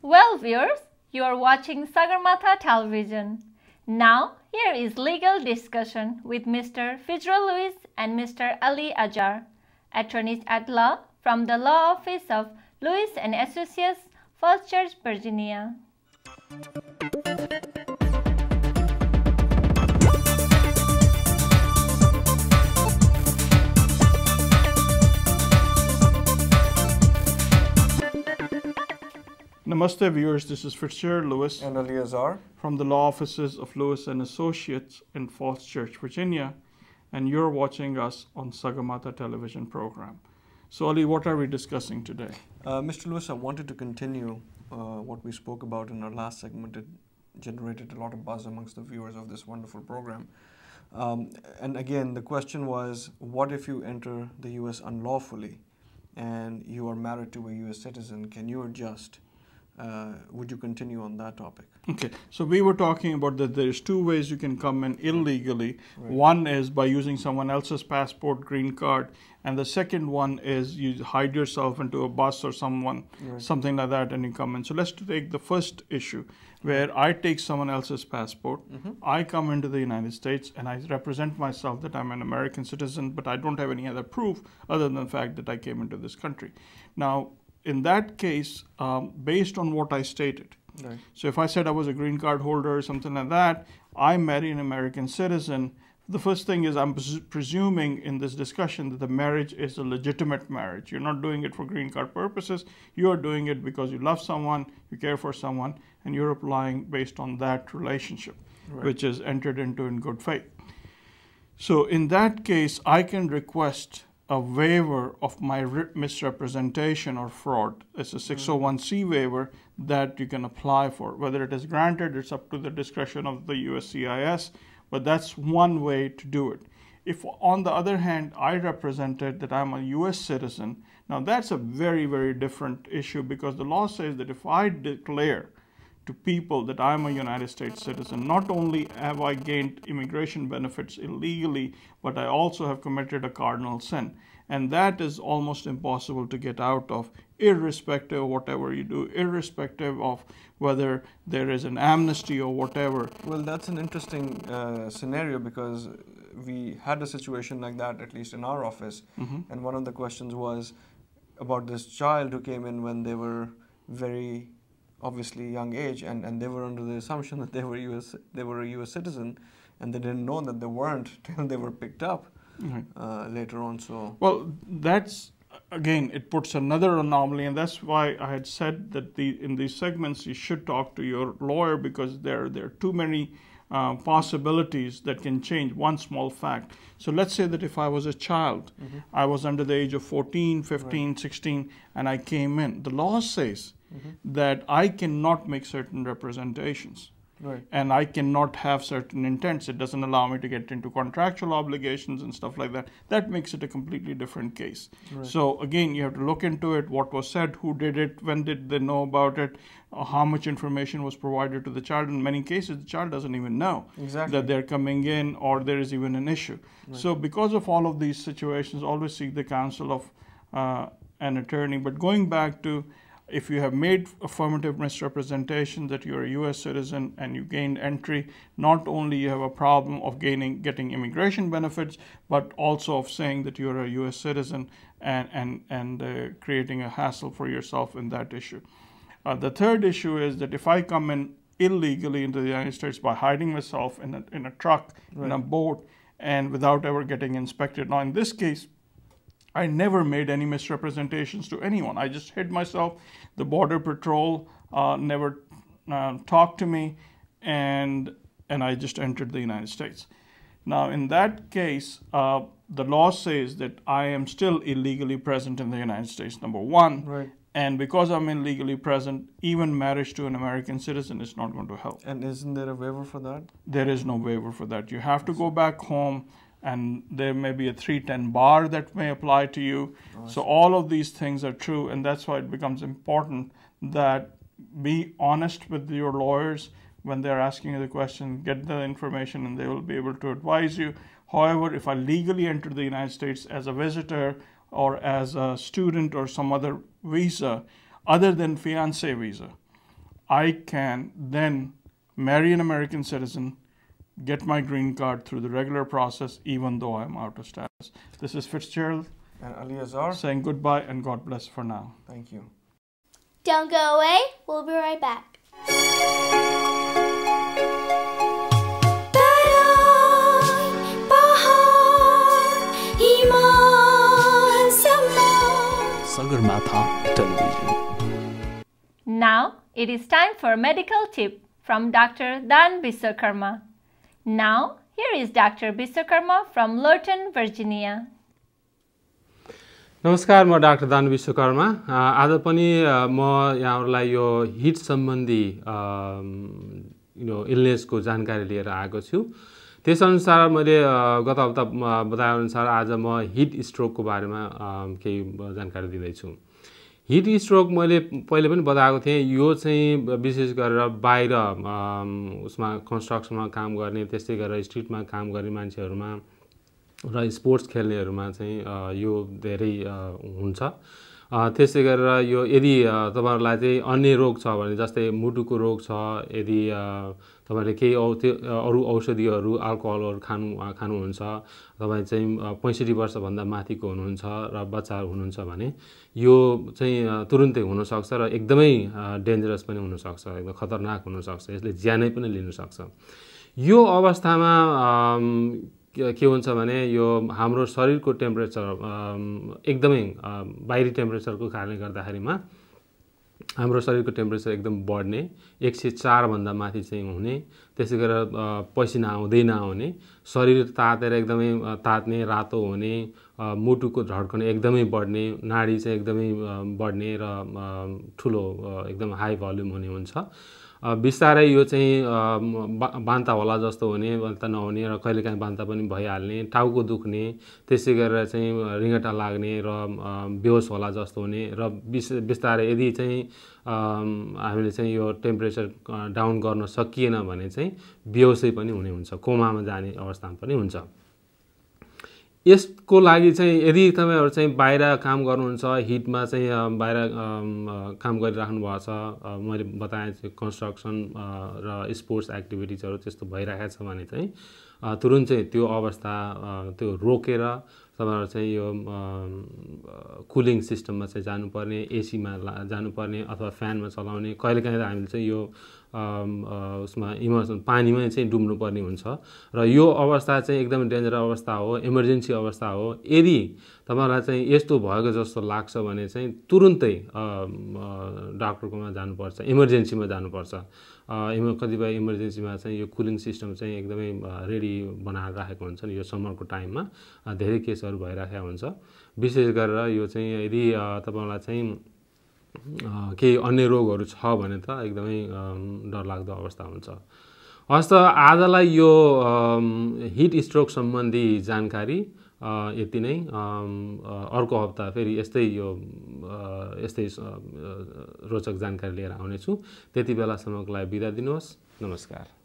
Well, viewers, you are watching Sagarmatha Television. Now, here is legal discussion with Mr. Fidra Lewis and Mr. Ali Ajar, attorneys at law from the law office of Lewis and Associates, First Church, Virginia. Namaste, viewers. This is Fitzgerald Lewis and Eliazar from the law offices of Lewis and Associates in Falls Church, Virginia, and you're watching us on Sagamata television program. So, Ali, what are we discussing today? Uh, Mr. Lewis, I wanted to continue uh, what we spoke about in our last segment. It generated a lot of buzz amongst the viewers of this wonderful program. Um, and again, the question was, what if you enter the U.S. unlawfully and you are married to a U.S. citizen? Can you adjust? Uh, would you continue on that topic? Okay, so we were talking about that there's two ways you can come in illegally. Right. One is by using someone else's passport, green card, and the second one is you hide yourself into a bus or someone, right. something like that, and you come in. So let's take the first issue where mm-hmm. I take someone else's passport, mm -hmm. I come into the United States, and I represent myself that I'm an American citizen, but I don't have any other proof other than the fact that I came into this country. Now, in that case, um, based on what I stated. Right. So if I said I was a green card holder or something like that, I marry an American citizen. The first thing is I'm presuming in this discussion that the marriage is a legitimate marriage. You're not doing it for green card purposes. You are doing it because you love someone, you care for someone, and you're applying based on that relationship, right. which is entered into in good faith. So in that case, I can request a waiver of my misrepresentation or fraud. It's a 601c hmm. waiver that you can apply for. Whether it is granted, it's up to the discretion of the USCIS, but that's one way to do it. If, on the other hand, I represented that I'm a US citizen, now that's a very, very different issue because the law says that if I declare to people that I'm a United States citizen. Not only have I gained immigration benefits illegally, but I also have committed a cardinal sin. And that is almost impossible to get out of, irrespective of whatever you do, irrespective of whether there is an amnesty or whatever. Well, that's an interesting uh, scenario because we had a situation like that, at least in our office. Mm -hmm. And one of the questions was about this child who came in when they were very obviously young age, and, and they were under the assumption that they were U.S. they were a U.S. citizen, and they didn't know that they weren't till they were picked up uh, later on. So well, that's again it puts another anomaly, and that's why I had said that the in these segments you should talk to your lawyer because there there are too many. Uh, possibilities that can change one small fact. So let's say that if I was a child, mm-hmm. I was under the age of 14, 15, right. 16, and I came in. The law says mm-hmm. that I cannot make certain representations. Right. And I cannot have certain intents. It doesn't allow me to get into contractual obligations and stuff like that. That makes it a completely different case. Right. So, again, you have to look into it what was said, who did it, when did they know about it, uh, how much information was provided to the child. In many cases, the child doesn't even know exactly. that they're coming in or there is even an issue. Right. So, because of all of these situations, always seek the counsel of uh, an attorney. But going back to if you have made affirmative misrepresentation that you're a U.S. citizen and you gained entry, not only you have a problem of gaining getting immigration benefits, but also of saying that you're a U.S. citizen and and and uh, creating a hassle for yourself in that issue. Uh, the third issue is that if I come in illegally into the United States by hiding myself in a, in a truck, right. in a boat, and without ever getting inspected. Now, in this case, I never made any misrepresentations to anyone. I just hid myself. The Border Patrol uh, never uh, talked to me, and and I just entered the United States. Now, in that case, uh, the law says that I am still illegally present in the United States. Number one, right. And because I'm illegally present, even marriage to an American citizen is not going to help. And isn't there a waiver for that? There is no waiver for that. You have to go back home and there may be a 310 bar that may apply to you. So all of these things are true, and that's why it becomes important that be honest with your lawyers when they're asking you the question, get the information, and they will be able to advise you. However, if I legally enter the United States as a visitor or as a student or some other visa, other than fiance visa, I can then marry an American citizen, get my green card through the regular process, even though I'm out of status. This is Fitzgerald and Aliazar saying goodbye and God bless for now. Thank you. Don't go away. We'll be right back. Now it is time for a medical tip from Dr. Dan Biswakarma. Now, here is Dr. Biswakarma from Lurton, Virginia. नमस्कार म doctor दान विश्वकर्मा आज पनि uh, म यहाँहरूलाई यो hit सम्बन्धी इलनेसको um, जानकारी लिएर आएको छु त्यसअनुसार मैले uh, गत हप्ता बताएअनुसार आज म हिट स्ट्रोकको बारेमा um, केही जानकारी दिँदैछु हिट स्ट्रोक मैले पहिले पनि बताएको थिएँ यो चाहिँ विशेष गरेर बाहिर उसमा कन्स्ट्रक्सनमा काम गर्ने त्यस्तै गरेर स्ट्रिटमा काम गर्ने मान्छेहरूमा र स्पोर्ट्स खेल्नेहरूमा चाहिँ यो धेरै हुन्छ त्यसै गरेर यो यदि तपाईँहरूलाई चाहिँ अन्य रोग छ भने जस्तै मुटुको रोग छ यदि तपाईँले केही औ त्यो अरू औषधिहरू अल्कोहलहरू खानु खानुहुन्छ तपाईँ चाहिँ पैँसठी वर्षभन्दा माथिको हुनुहुन्छ र बच्चा हुनुहुन्छ भने यो चाहिँ तुरुन्तै हुनसक्छ र एकदमै डेन्जरस पनि हुनसक्छ एकदम खतरनाक हुनसक्छ यसले ज्यानै पनि लिनसक्छ यो अवस्थामा के हुन्छ भने यो हाम्रो शरीरको टेम्परेचर एकदमै बाहिरी टेम्परेचरको कारणले गर्दाखेरिमा हाम्रो शरीरको टेम्परेचर एकदम बढ्ने एक सय चारभन्दा माथि चाहिँ हुने त्यसै गरेर पसिना आउँदै नआउने शरीर तातेर एकदमै तात्ने रातो हुने मुटुको झड्कन एकदमै बढ्ने नाडी चाहिँ एकदमै बढ्ने र ठुलो एकदम हाई भल्युम हुने हुन्छ बिस्तारै यो चाहिँ बा बान्ता होला जस्तो हुने बान्ता नहुने र कहिलेकाहीँ बान्ता पनि भइहाल्ने टाउको दुख्ने त्यसै गरेर चाहिँ रिँगटा लाग्ने र बेहोस होला जस्तो हुने र बिस बिस्तारै यदि चाहिँ हामीले चाहिँ यो टेम्परेचर डाउन गर्न सकिएन भने चाहिँ बेहोसै पनि हुने हुन्छ कोमामा जाने अवस्था पनि हुन्छ यसको लागि चाहिँ यदि तपाईँहरू चाहिँ बाहिर काम गर्नुहुन्छ हिटमा चाहिँ बाहिर काम गरिराख्नु भएको छ मैले बताएँ कन्स्ट्रक्सन र स्पोर्ट्स एक्टिभिटिजहरू त्यस्तो भइरहेको छ भने चाहिँ तुरुन्त चाहिँ त्यो अवस्था त्यो रोकेर तपाईँहरू चाहिँ यो कुलिङ सिस्टममा चाहिँ जानुपर्ने एसीमा जानुपर्ने अथवा फ्यानमा चलाउने कहिलेकाहीँ त हामीले चाहिँ यो उसमा इमर्सन पानीमै चाहिँ डुब्नुपर्ने हुन्छ र यो अवस्था चाहिँ एकदम डेन्जर अवस्था हो इमर्जेन्सी अवस्था हो यदि तपाईँलाई चाहिँ यस्तो भएको जस्तो लाग्छ भने चाहिँ तुरुन्तै डाक्टरकोमा जानुपर्छ इमर्जेन्सीमा जानुपर्छ इम कतिपय इमर्जेन्सीमा चाहिँ यो कुलिङ सिस्टम चाहिँ एकदमै रेडी बनाएर राखेको हुन्छन् यो समरको टाइममा धेरै केसहरू भइराखेको हुन्छ विशेष गरेर यो चाहिँ यदि तपाईँलाई चाहिँ केही अन्य रोगहरू छ भने त एकदमै डरलाग्दो अवस्था हुन्छ हस् त आजलाई यो हिट स्ट्रोक सम्बन्धी जानकारी यति नै अर्को हप्ता फेरि यस्तै यो यस्तै रोचक जानकारी लिएर आउनेछु त्यति बेलासम्मको लागि बिदा दिनुहोस् नमस्कार